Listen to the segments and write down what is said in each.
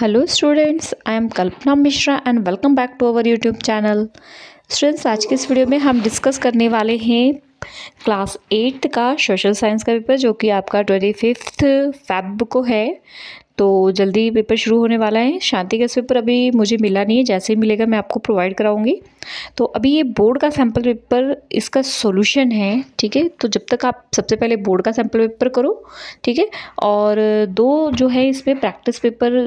hello students I am Kalpana Mishra and welcome back to our YouTube channel students आज के इस video में हम डिस्कस करने वाले हैं क्लास एट्थ का सोशल साइंस का पेपर जो कि आपका ट्वेंटी फिफ्थ फैब को है तो जल्दी पेपर शुरू होने वाला है शांति गैस पेपर अभी मुझे मिला नहीं है जैसे ही मिलेगा मैं आपको प्रोवाइड कराऊंगी तो अभी ये बोर्ड का सैम्पल पेपर इसका सॉल्यूशन है ठीक है तो जब तक आप सबसे पहले बोर्ड का सैम्पल पेपर करो ठीक है और दो जो है इसमें प्रैक्टिस पेपर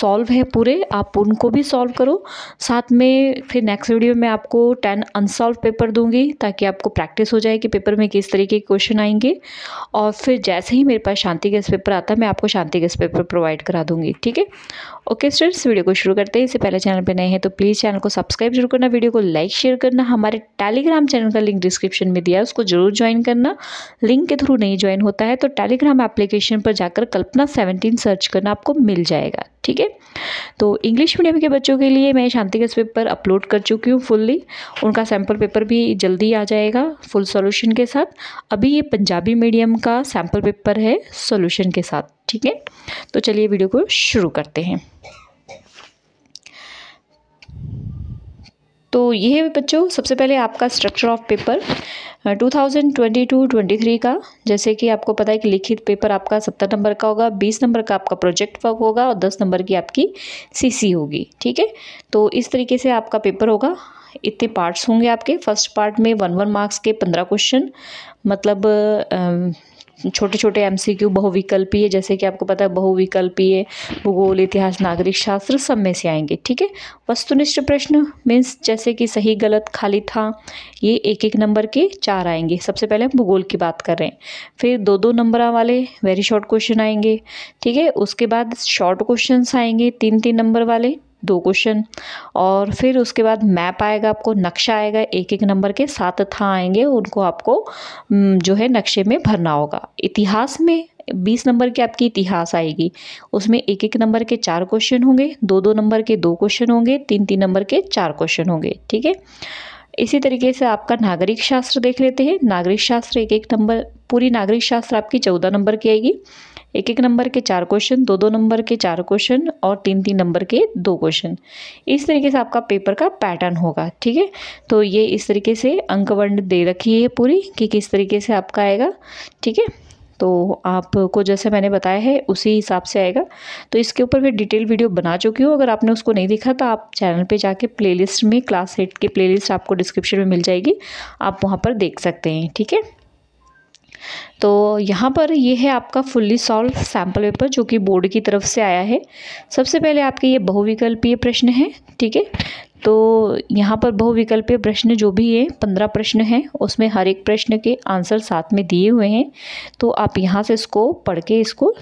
सॉल्व है पूरे आप उनको भी सॉल्व करो साथ में फिर नेक्स्ट वीडियो में आपको टेन अनसॉल्व पेपर दूंगी ताकि आपको प्रैक्टिस हो जाए कि पेपर में किस तरीके के क्वेश्चन आएंगे और फिर जैसे ही मेरे पास शांति गैस पेपर आता है मैं आपको शांति गैस पेपर प्रोवाइड करा दूँगी ठीक है ओके स्टूडेंट्स वीडियो को शुरू करते हैं इससे पहले चैनल पर नए हैं तो प्लीज़ चैनल को सब्सक्राइब जरूर करना वीडियो को लाइक शेयर करना हमारे टेलीग्राम चैनल का लिंक डिस्क्रिप्शन में दिया है उसको जरूर ज्वाइन करना लिंक के थ्रू नहीं ज्वाइन होता है तो टेलीग्राम एप्लीकेशन पर जाकर कल्पना सेवनटीन सर्च करना आपको मिल जाएगा ठीक है तो इंग्लिश मीडियम के बच्चों के लिए मैं शांति के पेपर अपलोड कर चुकी हूँ फुल्ली उनका सैम्पल पेपर भी जल्दी आ जाएगा फुल सॉल्यूशन के साथ अभी ये पंजाबी मीडियम का सैम्पल पेपर है सॉल्यूशन के साथ ठीक है तो चलिए वीडियो को शुरू करते हैं तो ये है बच्चों सबसे पहले आपका स्ट्रक्चर ऑफ पेपर 2022-23 का जैसे कि आपको पता है कि लिखित पेपर आपका सत्तर नंबर का होगा बीस नंबर का आपका प्रोजेक्ट वर्क होगा और दस नंबर की आपकी सीसी होगी ठीक है तो इस तरीके से आपका पेपर होगा इतने पार्ट्स होंगे आपके फर्स्ट पार्ट में वन वन मार्क्स के पंद्रह क्वेश्चन मतलब छोटे छोटे एमसीक्यू बहुविकल्पीय जैसे कि आपको पता है बहुविकल्पीय भूगोल इतिहास नागरिक शास्त्र सब में से आएंगे ठीक है वस्तुनिष्ठ प्रश्न मीन्स जैसे कि सही गलत खाली था ये एक एक नंबर के चार आएंगे सबसे पहले हम भूगोल की बात कर रहे हैं फिर दो दो नंबर वाले वेरी शॉर्ट क्वेश्चन आएंगे ठीक है उसके बाद शॉर्ट क्वेश्चन आएंगे तीन तीन नंबर वाले दो क्वेश्चन और फिर उसके बाद मैप आएगा आपको नक्शा आएगा एक एक नंबर के सात था आएंगे उनको आपको जो है नक्शे में भरना होगा इतिहास में बीस नंबर की आपकी इतिहास आएगी उसमें एक एक नंबर के चार क्वेश्चन होंगे दो दो नंबर के दो क्वेश्चन होंगे तीन तीन नंबर के चार क्वेश्चन होंगे ठीक है इसी तरीके से आपका नागरिक शास्त्र देख लेते हैं नागरिक शास्त्र एक एक नंबर पूरी नागरिक शास्त्र आपकी चौदह नंबर की आएगी एक एक नंबर के चार क्वेश्चन दो दो नंबर के चार क्वेश्चन और तीन तीन नंबर के दो क्वेश्चन इस तरीके से आपका पेपर का पैटर्न होगा ठीक है तो ये इस तरीके से वर्ण दे रखी है पूरी कि किस तरीके से आपका आएगा ठीक है तो आपको जैसे मैंने बताया है उसी हिसाब से आएगा तो इसके ऊपर मैं डिटेल वीडियो बना चुकी हूँ अगर आपने उसको नहीं देखा तो आप चैनल पे जाके प्लेलिस्ट में क्लास एट की प्लेलिस्ट आपको डिस्क्रिप्शन में मिल जाएगी आप वहाँ पर देख सकते हैं ठीक है तो यहाँ पर ये है आपका फुल्ली सॉल्व सैम्पल पेपर जो कि बोर्ड की तरफ से आया है सबसे पहले आपके ये बहुविकल्पीय प्रश्न है ठीक है तो यहाँ पर बहुविकल्पीय प्रश्न जो भी है पंद्रह प्रश्न हैं उसमें हर एक प्रश्न के आंसर साथ में दिए हुए हैं तो आप यहाँ से इसको पढ़ के इसको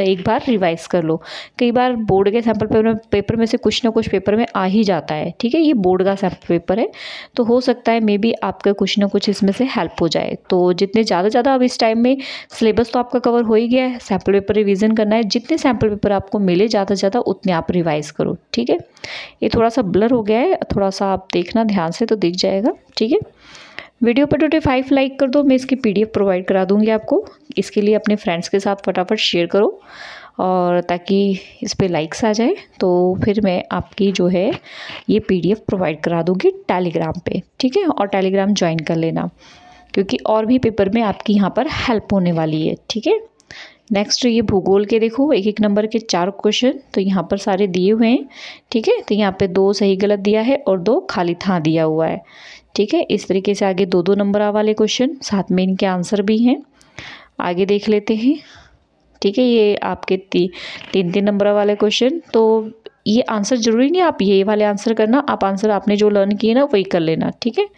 एक बार रिवाइज़ कर लो कई बार बोर्ड के सैम्पल पेपर में पेपर में से कुछ ना कुछ पेपर में आ ही जाता है ठीक है ये बोर्ड का सैम्पल पेपर है तो हो सकता है मे बी आपका कुछ ना कुछ इसमें से हेल्प हो जाए तो जितने ज़्यादा ज़्यादा अब इस टाइम में सिलेबस तो आपका कवर हो ही गया है सैम्पल पेपर रिविज़न करना है जितने सैम्पल पेपर आपको मिले ज़्यादा से ज़्यादा उतने आप रिवाइज़ करो ठीक है ये थोड़ा सा ब्लर हो गया है थोड़ा सा आप देखना ध्यान से तो दिख जाएगा ठीक है वीडियो पर ट्वेंटी फाइव लाइक कर दो मैं इसकी पीडीएफ प्रोवाइड करा दूंगी आपको इसके लिए अपने फ्रेंड्स के साथ फटाफट शेयर करो और ताकि इस पर लाइक्स आ जाए तो फिर मैं आपकी जो है ये पीडीएफ प्रोवाइड करा दूँगी टेलीग्राम पे ठीक है और टेलीग्राम ज्वाइन कर लेना क्योंकि और भी पेपर में आपकी यहाँ पर हेल्प होने वाली है ठीक है नेक्स्ट तो ये भूगोल के देखो एक एक नंबर के चार क्वेश्चन तो यहाँ पर सारे दिए हुए हैं ठीक है तो यहाँ पे दो सही गलत दिया है और दो खाली था दिया हुआ है ठीक है इस तरीके से आगे दो दो नंबर वाले क्वेश्चन साथ में इनके आंसर भी हैं आगे देख लेते हैं ठीक है ये आपके ती, तीन तीन नंबर वाले क्वेश्चन तो ये आंसर जरूरी नहीं आप ये वाले आंसर करना आप आंसर आपने जो लर्न किए ना वही कर लेना ठीक है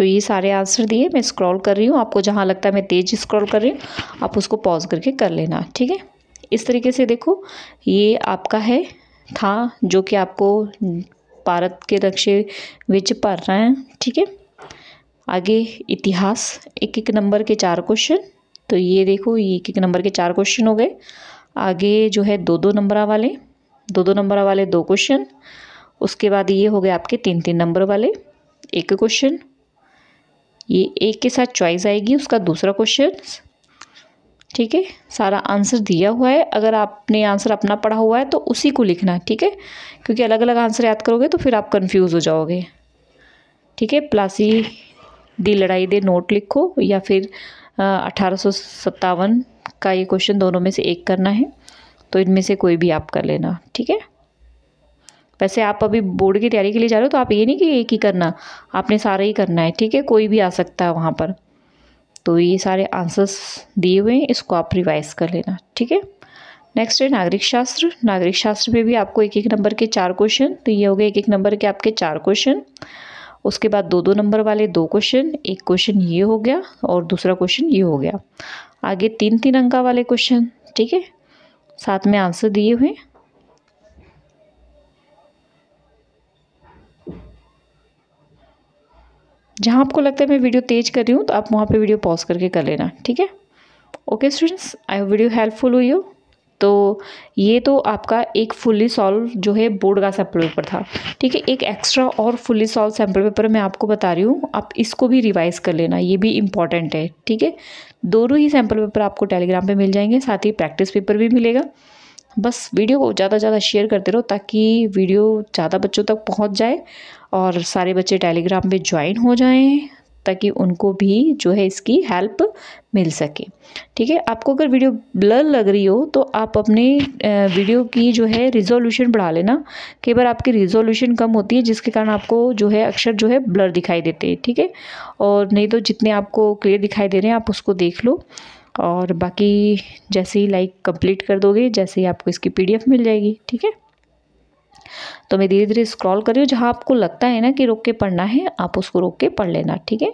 तो ये सारे आंसर दिए मैं स्क्रॉल कर रही हूँ आपको जहाँ लगता है मैं तेज़ स्क्रॉल कर रही हूँ आप उसको पॉज करके कर लेना ठीक है इस तरीके से देखो ये आपका है था जो कि आपको भारत के नक्शे विच रहे हैं ठीक है आगे इतिहास एक एक नंबर के चार क्वेश्चन तो ये देखो ये एक एक नंबर के चार क्वेश्चन हो गए आगे जो है दो दो नंबर वाले दो दो नंबर वाले दो क्वेश्चन उसके बाद ये हो गए आपके तीन तीन नंबर वाले एक क्वेश्चन ये एक के साथ चॉइस आएगी उसका दूसरा क्वेश्चन ठीक है सारा आंसर दिया हुआ है अगर आपने आंसर अपना पढ़ा हुआ है तो उसी को लिखना ठीक है क्योंकि अलग अलग आंसर याद करोगे तो फिर आप कंफ्यूज हो जाओगे ठीक है प्लासी दी लड़ाई दे नोट लिखो या फिर अठारह का ये क्वेश्चन दोनों में से एक करना है तो इनमें से कोई भी आप कर लेना ठीक है वैसे आप अभी बोर्ड की तैयारी के लिए जा रहे हो तो आप ये नहीं कि एक ही करना आपने सारा ही करना है ठीक है कोई भी आ सकता है वहाँ पर तो ये सारे आंसर्स दिए हुए हैं इसको आप रिवाइज कर लेना ठीक है नेक्स्ट है नागरिक शास्त्र नागरिक शास्त्र में भी आपको एक एक नंबर के चार क्वेश्चन तो ये हो गए एक एक नंबर के आपके चार क्वेश्चन उसके बाद दो दो नंबर वाले दो क्वेश्चन एक क्वेश्चन ये हो गया और दूसरा क्वेश्चन ये हो गया आगे तीन तीन अंका वाले क्वेश्चन ठीक है साथ में आंसर दिए हुए जहाँ आपको लगता है मैं वीडियो तेज़ कर रही हूँ तो आप वहाँ पे वीडियो पॉज करके कर लेना ठीक है okay students I video helpful हुई हो तो ये तो आपका एक फुल्ली सॉल्व जो है बोर्ड का सैम्पल पेपर था ठीक है एक एक्स्ट्रा और फुल्ली सॉल्व सैम्पल पेपर मैं आपको बता रही हूँ आप इसको भी रिवाइज कर लेना ये भी इम्पॉर्टेंट है ठीक है दोनों ही सैम्पल पेपर आपको टेलीग्राम पर मिल जाएंगे साथ ही प्रैक्टिस पेपर भी मिलेगा बस वीडियो को ज़्यादा से ज़्यादा शेयर करते रहो ताकि वीडियो ज़्यादा बच्चों तक पहुँच जाए और सारे बच्चे टेलीग्राम पर ज्वाइन हो जाएँ ताकि उनको भी जो है इसकी हेल्प मिल सके ठीक है आपको अगर वीडियो ब्लर लग रही हो तो आप अपने वीडियो की जो है रिजोल्यूशन बढ़ा लेना कई बार आपकी रिजोल्यूशन कम होती है जिसके कारण आपको जो है अक्षर जो है ब्लर दिखाई देते हैं ठीक है और नहीं तो जितने आपको क्लियर दिखाई दे रहे हैं आप उसको देख लो और बाकी जैसे ही लाइक कंप्लीट कर दोगे जैसे ही आपको इसकी पीडीएफ मिल जाएगी ठीक है तो मैं धीरे धीरे स्क्रॉल कर रही हूँ जहाँ आपको लगता है ना कि रोक के पढ़ना है आप उसको रोक के पढ़ लेना ठीक है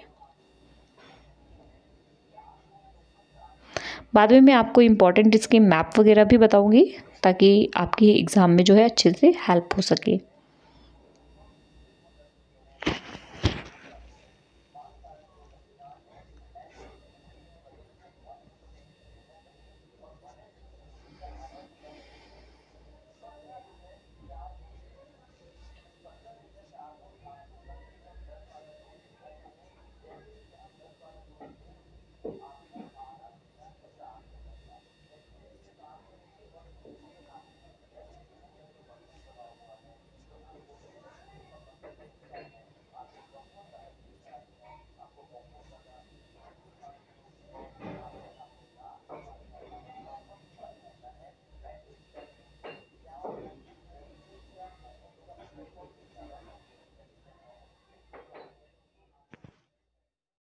बाद में मैं आपको इम्पॉर्टेंट इसके मैप वगैरह भी बताऊँगी ताकि आपकी एग्ज़ाम में जो है अच्छे से हेल्प हो सके